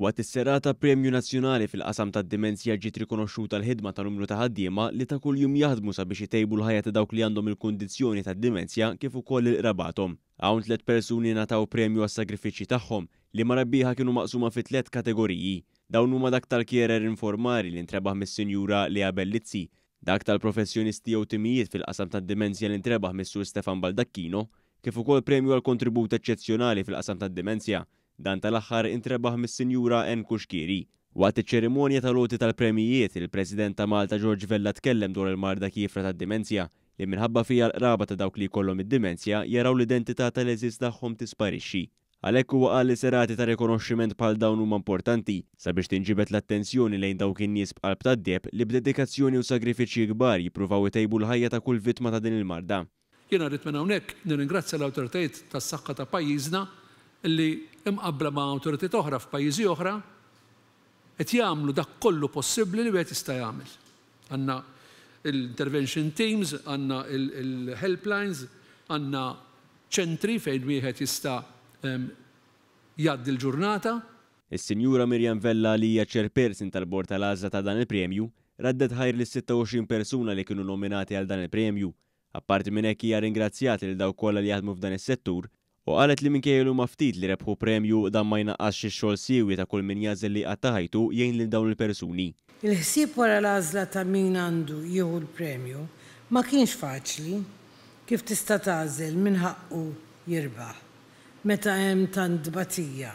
Wa is-serata Premju Nazzjonali fil-qasam tad-dimensja ġiet rikonoxxuta l-ħidma ta' numru ta' ħaddiema li ta' kuljum jaħdmu sabiex itejbu l-ħajja ta' dawk li għandhom il-kundizzjoni tad-dimensja kif ukoll il-qrabatom. Hawn tliet persuni nataw premju għas-sagrifiċċji tagħhom li marabbiħa kienu maqsuma fi tliet kategoriji. Dawn huma dak tal kjerer informari li ntrebaħ mis-Sinjura Lea Bellizzi, dak tal-professjonisti jew timijiet fil-qasam tad-dimensja li ntrebaħ mis-Sur Stefan Baldakkino, kif ukoll premju għal kontribut eċċezzjonali fil-qasam tad-dimensja dan tal-aħħar intrebaħ mis-Sinjura En Xkiri. Waqt iċ-ċerimonja tal-oti tal-premijiet, il-President ta' Malta George Vella tkellem dwar il-marda kifra tad-dimenzja li minħabba fija l-qraba ta' dawk li kollom id-dimenzja jaraw l-identità tal-eżis tagħhom tisparixxi. Għalhekk huwa qal li serati ta' rikonoxximent bħal dawn huma importanti sabiex tinġibet l-attenzjoni lejn dawk in-nies b'qalb ta' deb li b'dedikazzjoni u sagrifiċċji kbar jippruvaw itejbu l-ħajja ta' kull vittma ta' din il-marda. Jiena rrid minn hawnhekk nirringrazzja l-awtoritajiet tas saħħa ta' pajjiżna li imqabla ma' autoritet oħra f'pajjiżi oħra qed jagħmlu dak kollu possibbli li wieħed jista' jagħmel. Għanna l-intervention teams, għandna l helplines għandna ċentri fejn wieħed jista' ehm, jgħaddi l-ġurnata. Is-Sinjura Mirjam Vella li hija ċerpersin tal-Bord tal azza ta' dan il-premju raddet ħajr li 26 persuna li kienu nominati għal dan il-premju. Apparti minn hekk hija ringrazzjati lil dawk kollha li jaħdmu f'dan is-settur u qalet li minkejlu maftit li rebħu premju dan ma jnaqqax xol siwi ta' kull min jażel li għattaħajtu jgħin lil dawn il-persuni. Il-ħsieb wara l-għażla ta' min għandu jieħu l-premju ma kienx faċli kif tista' tażel minn ħaqqu jirbaħ meta hemm tant batija.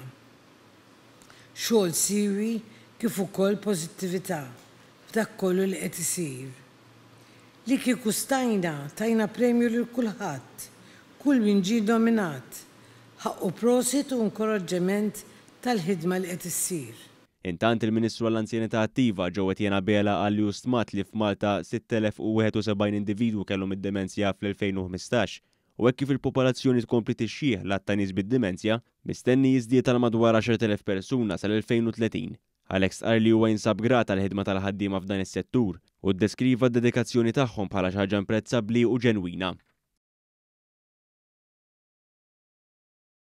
Xogħol siwi kif ukoll pożittività f'dak kollu li qed isir. Li kieku stajna tajna premju lil kulħadd kull min ġi dominat ħaqqu prosit u inkoraġġiment tal-ħidma li qed issir. Intant il-Ministru għall anzjenità Attiva qed jena bela għal just mat li f'Malta 6071 individwu kellhom id-demenzja fl-2015 u hekk kif il-popolazzjoni tkompli tixxih l-atta nies bid-demenzja mistenni jiżdied tal madwar 10,000 persuna sal-2030. Alex Arli huwa jinsab grat għal ħidma tal-ħaddiema f'dan is-settur u ddeskriva d-dedikazzjoni tagħhom bħala xi ħaġa imprezzabbli u ġenwina.